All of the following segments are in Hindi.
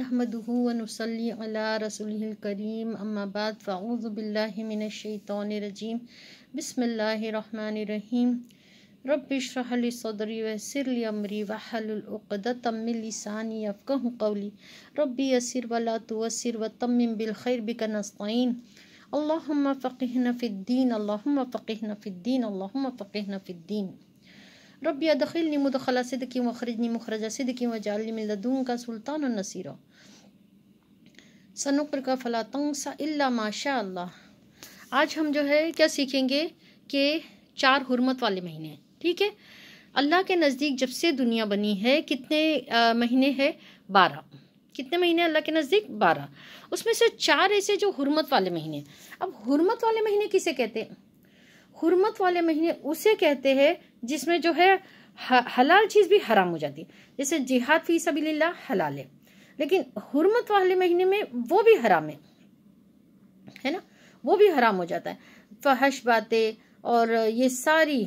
नहमदहू वनसली अला रसूलकरीम अम्माबाद फ़ाऊज़बिल्लिमिनशैतरजीम बसमीम रबिशरहली सदरी वसरली अमरी वहलुलतमिलसानी अफ़क़ कौली रबी असर वला तवसर व तमिम बिलखैर बिकनस्तीन अल्लाम फ़क़ी नफ़ीद्दीन अल्लाम फ़क़ी नफ़ीद्दीन अल्लाम फ़क़ी नफ़ीद्दीन रब अदखिलनी मुदखला सिदकी वखरजनी मुखरजा सिदकी वजालनी मिन लदून का सुल्तान नसीरा सनुक्र का फला तंगसा इल्ला माशा आज हम जो है क्या सीखेंगे कि चार हरमत वाले महीने ठीक है अल्लाह के नज़दीक जब से दुनिया बनी है कितने महीने है बारह कितने महीने अल्लाह के नज़दीक बारह उसमें से चार ऐसे जो हुरमत वाले महीने अब हुरमत वाले महीने किसे कहते हैं हुरमत वाले महीने उसे कहते हैं जिसमें जो है हलाल चीज़ भी हराम हो जाती है जैसे जिहाद फी लीला हलाल है लेकिन हुरमत वाले महीने में वो भी हराम है है ना वो भी हराम हो जाता है फहश बातें और ये सारी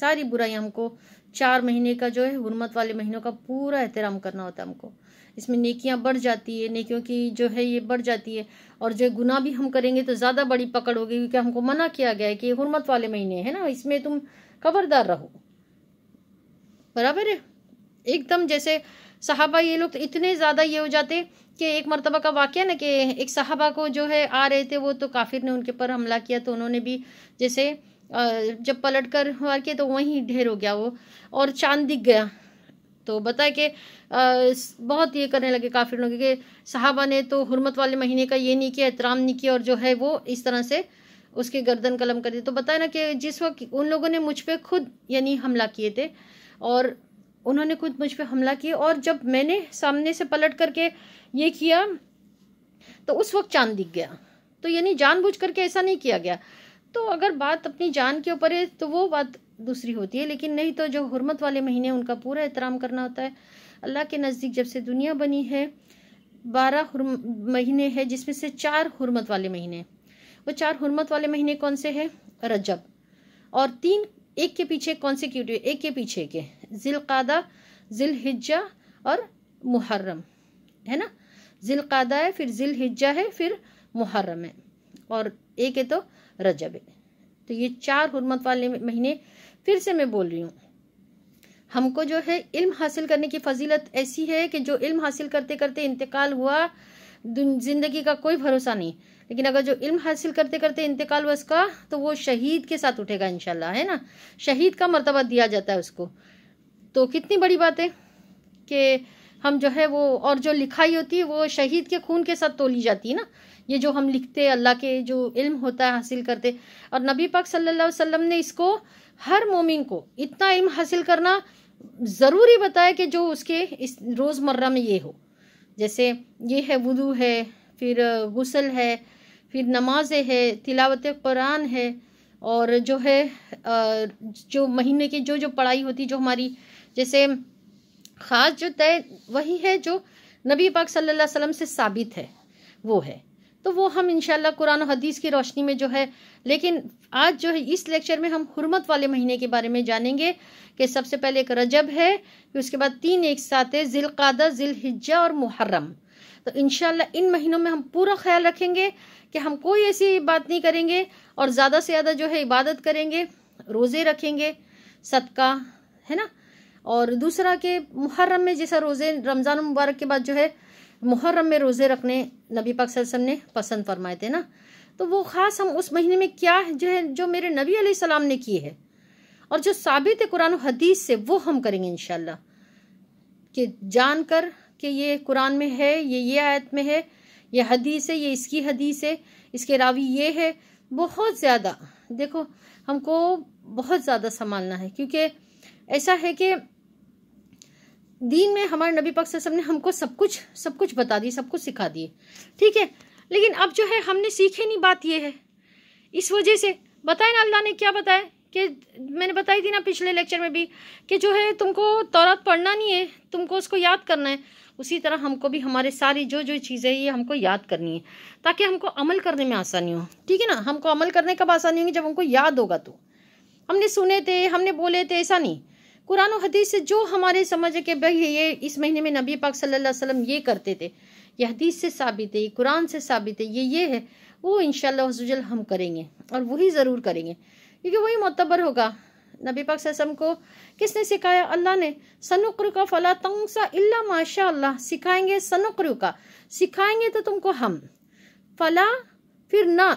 सारी बुराई हमको चार महीने का जो है हुरमत वाले महीनों का पूरा एहतराम करना होता है हमको इसमें नेकियां बढ़ जाती है नेकियों की जो है ये बढ़ जाती है और जो गुनाह भी हम करेंगे तो ज़्यादा बड़ी पकड़ होगी क्योंकि हमको मना किया गया है कि हरमत वाले महीने है ना इसमें तुम खबरदार रहो बराबर है एकदम जैसे साहबा ये लोग तो इतने ज़्यादा ये हो जाते कि एक मरतबा का वाक्य ना कि एक साहबा को जो है आ रहे थे वो तो काफिर ने उनके पर हमला किया तो उन्होंने भी जैसे जब पलट कर हुआ के तो वहीं ढेर हो गया वो और चांद दिख गया तो बताया कि बहुत ये करने लगे काफ़ी लोग के साहबा ने तो हरमत वाले महीने का ये नहीं किया एहतराम नहीं किया और जो है वो इस तरह से उसके गर्दन कलम कर दी तो बताया ना कि जिस वक्त उन लोगों ने मुझ पर खुद यानी हमला किए थे और उन्होंने खुद मुझ पर हमला किया और जब मैंने सामने से पलट करके ये किया तो उस वक्त चांद दिख गया तो यानी जानबूझ करके ऐसा नहीं किया गया तो अगर बात अपनी जान के ऊपर है तो वो बात दूसरी होती है लेकिन नहीं तो जो हरमत वाले महीने उनका पूरा एहतराम करना होता है अल्लाह के नज़दीक जब से दुनिया बनी है बारह महीने हैं जिसमें से चार हरमत वाले महीने वो चार हरमत वाले महीने कौन से हैं रजब और तीन एक के पीछे कौन से क्यूटिव एक के पीछे के जिलकादा जिलहिज्जा और मुहर्रम है ना जिलकादा है फिर हिज्जा है फिर मुहर्रम है और एक है तो रजब है तो ये चार हरमत वाले महीने फिर से मैं बोल रही हूँ हमको जो है इल्म हासिल करने की फजीलत ऐसी है कि जो इल्म हासिल करते करते इंतकाल हुआ जिंदगी का कोई भरोसा नहीं लेकिन अगर जो इल्म हासिल करते करते इंतकाल हुआ उसका तो वो शहीद के साथ उठेगा इनशाला है ना शहीद का मरतबा दिया जाता है उसको तो कितनी बड़ी बात है कि हम जो है वो और जो लिखाई होती है वो शहीद के खून के साथ तोली जाती है ना ये जो हम लिखते अल्लाह के जो इल्म होता है हासिल करते और नबी पाक सल्लल्लाहु अलैहि वसल्लम ने इसको हर मोमिन को इतना इल्म हासिल करना ज़रूरी बताए कि जो उसके इस रोज़मर्रा में ये हो जैसे ये है वुदू है फिर गुसल है फिर नमाज है तिलावत कुरान है और जो है जो महीने की जो जो पढ़ाई होती जो हमारी जैसे ख़ास जो तय वही है जो नबी पाक सल्लल्लाहु अलैहि वसल्लम से साबित है वो है तो वो हम इनशाला कुरान और हदीस की रोशनी में जो है लेकिन आज जो है इस लेक्चर में हम हरमत वाले महीने के बारे में जानेंगे कि सबसे पहले एक रजब है फिर उसके बाद तीन एक साथ है ज़िलक़ादा ज़िलहिज्जा और मुहर्रम तो इन इन महीनों में हम पूरा ख्याल रखेंगे कि हम कोई ऐसी बात नहीं करेंगे और ज़्यादा से ज़्यादा जो है इबादत करेंगे रोज़े रखेंगे सदका है ना और दूसरा के मुहर्रम में जैसा रोज़े रमज़ान मुबारक के बाद जो है मुहर्रम में रोज़े रखने नबी पाक वसल्लम ने पसंद फरमाए थे ना तो वो ख़ास हम उस महीने में क्या है जो है जो मेरे नबी सलाम ने की है और जो साबित है कुरान हदीस से वो हम करेंगे इन कि जान कर कि ये कुरान में है ये ये आयत में है ये हदीस है ये इसकी हदीस है इसके रावी ये है बहुत ज़्यादा देखो हमको बहुत ज़्यादा संभालना है क्योंकि ऐसा है कि दीन में हमारे नबी सब ने हमको सब कुछ सब कुछ बता दिए सब कुछ सिखा दिए ठीक है लेकिन अब जो है हमने सीखे नहीं बात ये है इस वजह से बताए ना अल्लाह ने क्या बताया कि मैंने बताई थी ना पिछले लेक्चर में भी कि जो है तुमको तौरात पढ़ना नहीं है तुमको उसको याद करना है उसी तरह हमको भी हमारे सारी जो जो चीज़ें ये हमको याद करनी है ताकि हमको अमल करने में आसानी हो ठीक है ना हमको अमल करने कब आसानी होगी जब हमको याद होगा तो हमने सुने थे हमने बोले थे ऐसा नहीं कुरान हदीस से जो हमारे समझ के भाई ये इस महीने में नबी पाक सल्लल्लाहु अलैहि वसल्लम ये करते थे ये हदीस से साबित है ये कुरान से साबित है ये ये है वो इन हम करेंगे और वही ज़रूर करेंगे क्योंकि वही मतबर होगा नबी पाक सम को किसने सिखाया अल्लाह ने सनुक्र का फला तंगसा इल्ला माशा अल्लाह सिखाएंगे सनुक्र का सिखाएंगे तो तुमको हम फला फिर ना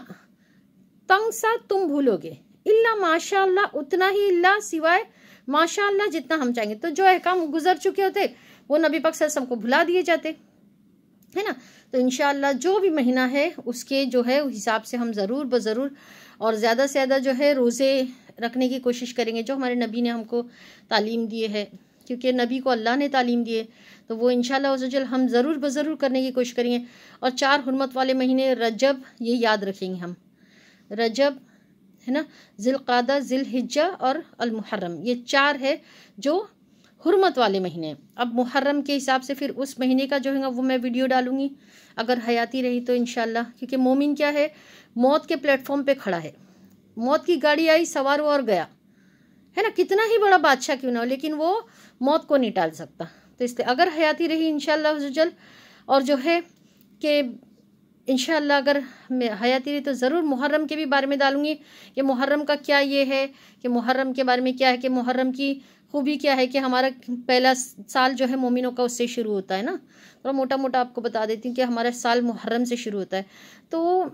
तंगसा तुम भूलोगे इल्ला माशा अल्लाह उतना ही अल्लाह सिवाय माशाला जितना हम चाहेंगे तो जो अहकाम गुजर चुके होते वो नबी पक सल्लम को भुला दिए जाते है ना तो इन जो भी महीना है उसके जो है हिसाब से हम ज़रूर ब ज़रूर और ज़्यादा से ज़्यादा जो है रोज़े रखने की कोशिश करेंगे जो हमारे नबी ने हमको तालीम दिए है क्योंकि नबी को अल्लाह ने तालीम दिए तो वो इन हम ज़रूर ब ज़रूर करने की कोशिश करेंगे और चार हरमत वाले महीने रजब ये याद रखेंगे हम रजब है ना ज़िलक़ादा हिज्जा और अलमुहर्रम ये चार है जो हरमत वाले महीने अब मुहर्रम के हिसाब से फिर उस महीने का जो है ना वो मैं वीडियो डालूंगी अगर हयाती रही तो इनशाला क्योंकि मोमिन क्या है मौत के प्लेटफॉर्म पे खड़ा है मौत की गाड़ी आई सवार हुआ और गया है ना कितना ही बड़ा बादशाह क्यों ना हो लेकिन वो मौत को नहीं टाल सकता तो इसलिए अगर हयाती रही इनशाला और जो है कि इन अगर मैं हयाती रही तो ज़रूर मुहर्रम के भी बारे में डालूंगी कि मुहर्रम का क्या ये है कि मुहर्रम के बारे में क्या है कि मुहर्रम की खूबी क्या है कि हमारा पहला साल जो है मोमिनों का उससे शुरू होता है ना थोड़ा तो मोटा मोटा आपको बता देती हूँ कि हमारा साल मुहर्रम से शुरू होता है तो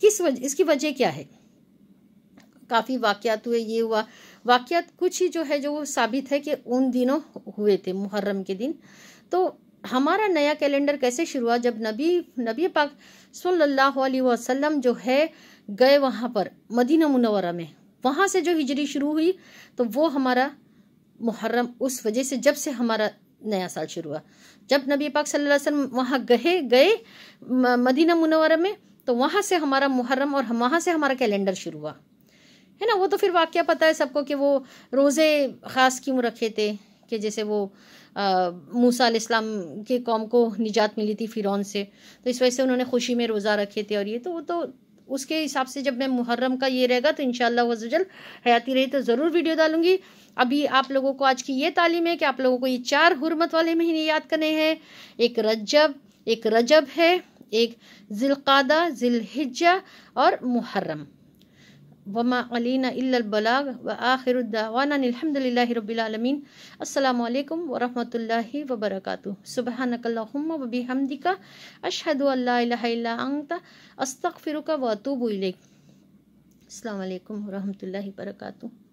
किस वजह इसकी वजह क्या है काफ़ी वाक़ात हुए ये हुआ वाक़ात कुछ ही जो है जो वो साबित है कि उन दिनों हुए थे मुहर्रम के दिन तो हमारा नया कैलेंडर कैसे शुरू हुआ जब नबी नबी पाक सल्लल्लाहु अलैहि वसल्लम जो है गए वहाँ पर मदीना मुनवरा में वहाँ से जो हिजरी शुरू हुई तो वो हमारा मुहर्रम उस वजह से जब से हमारा नया साल शुरू हुआ जब नबी पाक सल्लल्लाहु अलैहि वसल्लम वहाँ गए गए मदीना मुनवरा में तो वहाँ से हमारा मुहर्रम और वहाँ से हमारा कैलेंडर शुरू हुआ है ना वो तो फिर वाक्य पता है सबको कि वो रोज़े ख़ास क्यों रखे थे कि जैसे वो मूसा इस्लाम के कौम को निजात मिली थी फ़िरौन से तो इस वजह से उन्होंने खुशी में रोज़ा रखे थे और ये तो वो तो उसके हिसाब से जब मैं मुहर्रम का ये रहेगा तो इन शजल हयाती रही तो ज़रूर वीडियो डालूंगी अभी आप लोगों को आज की ये तालीम है कि आप लोगों को ये चार हरमत वाले महीने याद करने हैं एक रजब एक रजब है एक जिलकादा जिलहिजा और मुहर्रम وما علينا إلا البلاغ وآخر الدعوانا الحمد لله رب العالمين السلام عليكم ورحمة الله وبركاته سبحانك اللهم وبحمدك أشهد أن لا إله إلا أنت أستغفرك وأتوب إليك السلام عليكم ورحمة الله وبركاته